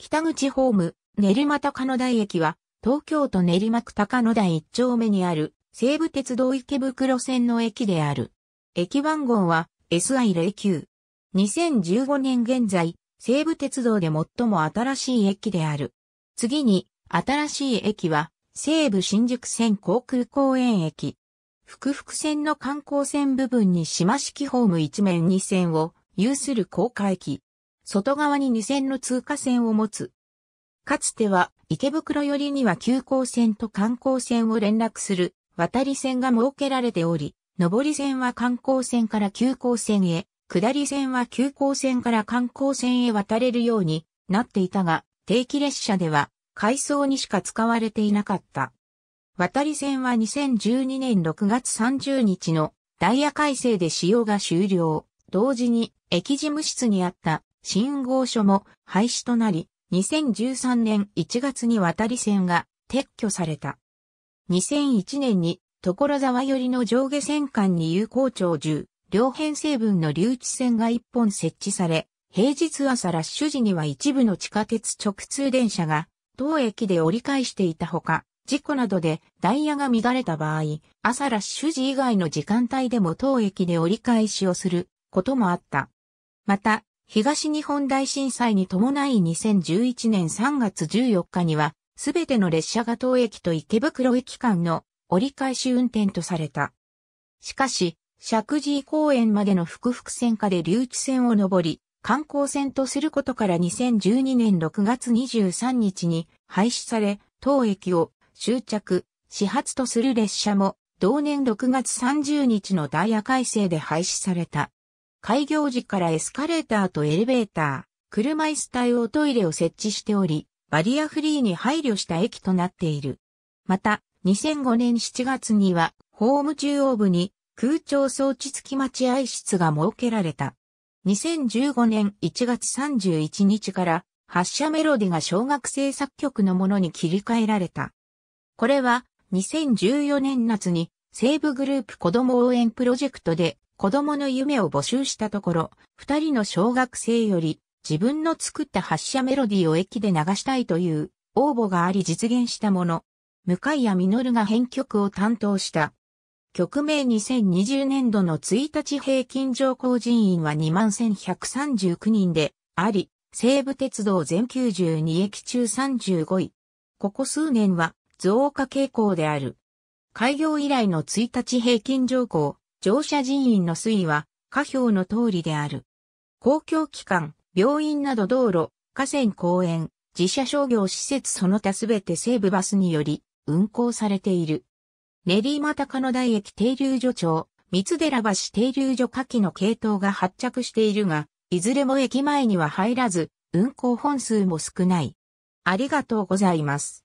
北口ホーム、練馬高野台駅は、東京都練馬区高野台一丁目にある、西武鉄道池袋線の駅である。駅番号は SI09。2015年現在、西武鉄道で最も新しい駅である。次に、新しい駅は、西武新宿線航空公園駅。福福線の観光線部分に島式ホーム一面2線を有する高架駅。外側に2線の通過線を持つ。かつては池袋寄りには急行線と観光線を連絡する渡り線が設けられており、上り線は観光線から急行線へ、下り線は急行線から観光線へ渡れるようになっていたが、定期列車では回送にしか使われていなかった。渡り線は2012年6月30日のダイヤ改正で使用が終了。同時に駅事務室にあった信号所も廃止となり、2013年1月に渡り線が撤去された。2001年に所沢寄りの上下線間に有効長、中、両編成分の留置線が1本設置され、平日朝ラッシュ時には一部の地下鉄直通電車が当駅で折り返していたほか、事故などでダイヤが乱れた場合、朝ラッシュ時以外の時間帯でも当駅で折り返しをすることもあった。また、東日本大震災に伴い2011年3月14日には、すべての列車が当駅と池袋駅間の折り返し運転とされた。しかし、石神井公園までの複々線下で留置線を上り、観光線とすることから2012年6月23日に廃止され、当駅を終着、始発とする列車も同年6月30日のダイヤ改正で廃止された。開業時からエスカレーターとエレベーター、車椅子対応トイレを設置しており、バリアフリーに配慮した駅となっている。また、2005年7月には、ホーム中央部に空調装置付き待合室が設けられた。2015年1月31日から、発車メロディが小学生作曲のものに切り替えられた。これは、2014年夏に、西部グループ子供応援プロジェクトで子供の夢を募集したところ、二人の小学生より自分の作った発車メロディーを駅で流したいという応募があり実現したもの。向谷実が編曲を担当した。曲名2020年度の1日平均乗降人員は21,139人であり、西武鉄道全92駅中35位。ここ数年は増加傾向である。開業以来の1日平均乗降、乗車人員の推移は下表の通りである。公共機関、病院など道路、河川公園、自社商業施設その他すべて西部バスにより運行されている。練馬高野台駅停留所長、三寺橋停留所下記の系統が発着しているが、いずれも駅前には入らず、運行本数も少ない。ありがとうございます。